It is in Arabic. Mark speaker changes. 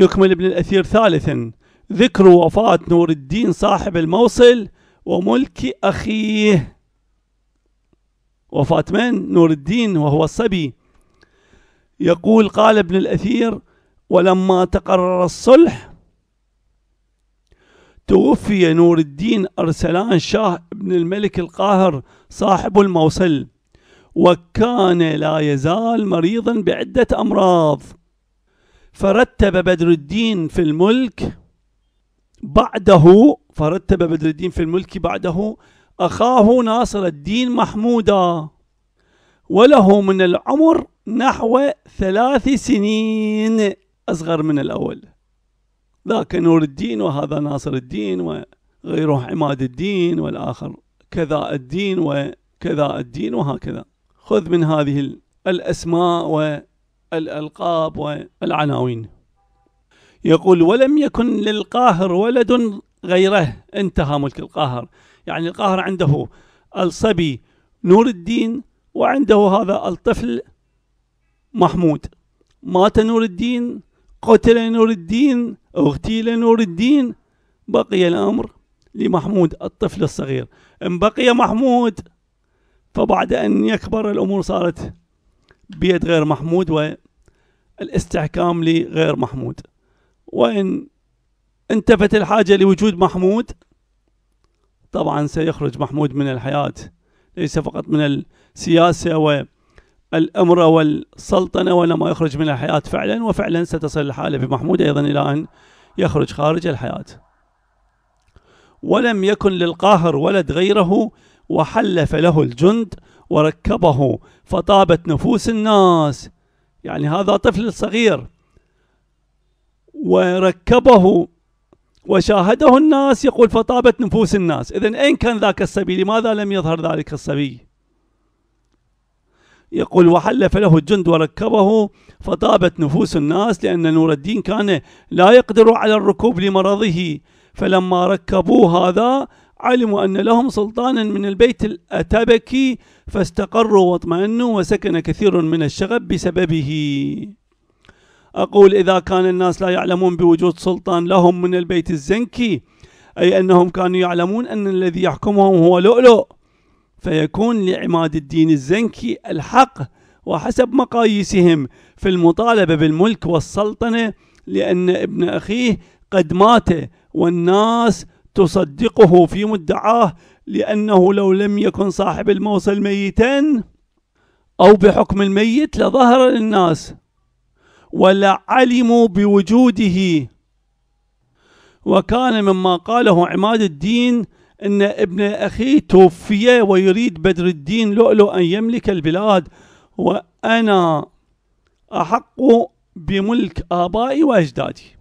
Speaker 1: يكمل ابن الأثير ثالثا ذكر وفاة نور الدين صاحب الموصل وملك أخيه وفاة من؟ نور الدين وهو الصبي يقول قال ابن الأثير ولما تقرر الصلح توفي نور الدين أرسلان شاه ابن الملك القاهر صاحب الموصل وكان لا يزال مريضا بعدة أمراض فرتب بدر الدين في الملك بعده فرتب بدر الدين في الملك بعده أخاه ناصر الدين محمودا وله من العمر نحو ثلاث سنين أصغر من الأول ذاك نور الدين وهذا ناصر الدين وغيره عماد الدين والآخر كذا الدين وكذا الدين وهكذا خذ من هذه الأسماء و الألقاب والعناوين يقول ولم يكن للقاهر ولد غيره انتهى ملك القاهر يعني القاهر عنده الصبي نور الدين وعنده هذا الطفل محمود مات نور الدين قتل نور الدين اغتيل نور الدين بقي الأمر لمحمود الطفل الصغير ان بقي محمود فبعد أن يكبر الأمور صارت بيد غير محمود والاستحكام لغير محمود وإن انتفت الحاجة لوجود محمود طبعا سيخرج محمود من الحياة ليس فقط من السياسة والأمر والسلطنة وإنما يخرج من الحياة فعلا وفعلا ستصل الحالة بمحمود أيضا إلى أن يخرج خارج الحياة ولم يكن للقاهر ولد غيره وحلف له الجند وركبه فطابت نفوس الناس يعني هذا طفل صغير وركبه وشاهده الناس يقول فطابت نفوس الناس إذا أين كان ذاك الصبي لماذا لم يظهر ذلك الصبي يقول وحلف له الجند وركبه فطابت نفوس الناس لأن نور الدين كان لا يقدر على الركوب لمرضه فلما ركبوه هذا علموا أن لهم سلطانا من البيت الأتابكي فاستقروا واطمأنوا وسكن كثير من الشغب بسببه أقول إذا كان الناس لا يعلمون بوجود سلطان لهم من البيت الزنكي أي أنهم كانوا يعلمون أن الذي يحكمهم هو لؤلؤ فيكون لعماد الدين الزنكي الحق وحسب مقاييسهم في المطالبة بالملك والسلطنة لأن ابن أخيه قد مات والناس تصدقه في مدعاه لأنه لو لم يكن صاحب الموصل ميتا أو بحكم الميت لظهر للناس ولعلموا بوجوده وكان مما قاله عماد الدين أن ابن أخيه توفي ويريد بدر الدين لؤلؤ أن يملك البلاد وأنا أحق بملك آبائي وأجدادي